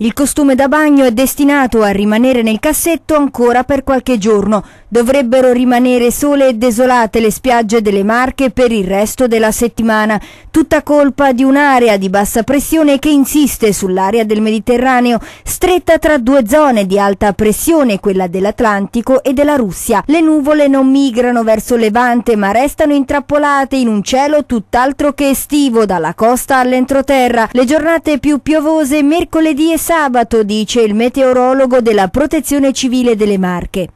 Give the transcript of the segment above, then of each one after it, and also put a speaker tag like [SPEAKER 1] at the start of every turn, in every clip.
[SPEAKER 1] Il costume da bagno è destinato a rimanere nel cassetto ancora per qualche giorno, Dovrebbero rimanere sole e desolate le spiagge delle Marche per il resto della settimana, tutta colpa di un'area di bassa pressione che insiste sull'area del Mediterraneo, stretta tra due zone di alta pressione, quella dell'Atlantico e della Russia. Le nuvole non migrano verso Levante ma restano intrappolate in un cielo tutt'altro che estivo dalla costa all'entroterra. Le giornate più piovose mercoledì e sabato, dice il meteorologo della Protezione Civile delle Marche.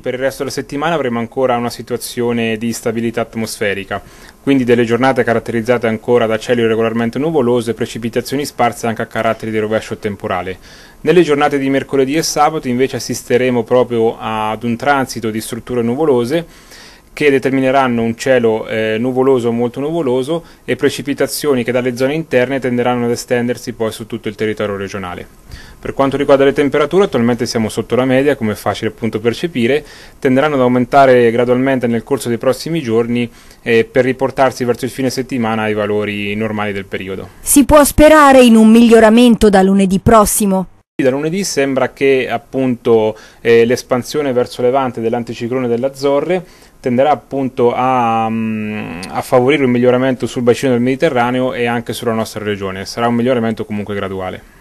[SPEAKER 2] Per il resto della settimana avremo ancora una situazione di stabilità atmosferica, quindi delle giornate caratterizzate ancora da cieli irregolarmente nuvoloso e precipitazioni sparse anche a caratteri di rovescio temporale. Nelle giornate di mercoledì e sabato invece assisteremo proprio ad un transito di strutture nuvolose che determineranno un cielo eh, nuvoloso o molto nuvoloso e precipitazioni che dalle zone interne tenderanno ad estendersi poi su tutto il territorio regionale. Per quanto riguarda le temperature, attualmente siamo sotto la media, come è facile appunto percepire, tenderanno ad aumentare gradualmente nel corso dei prossimi giorni eh, per riportarsi verso il fine settimana ai valori normali del periodo.
[SPEAKER 1] Si può sperare in un miglioramento da lunedì prossimo?
[SPEAKER 2] Da lunedì sembra che appunto eh, l'espansione verso levante dell'anticiclone delle Azzorre tenderà appunto a, mm, a, favorire un miglioramento sul bacino del Mediterraneo e anche sulla nostra regione. Sarà un miglioramento comunque graduale.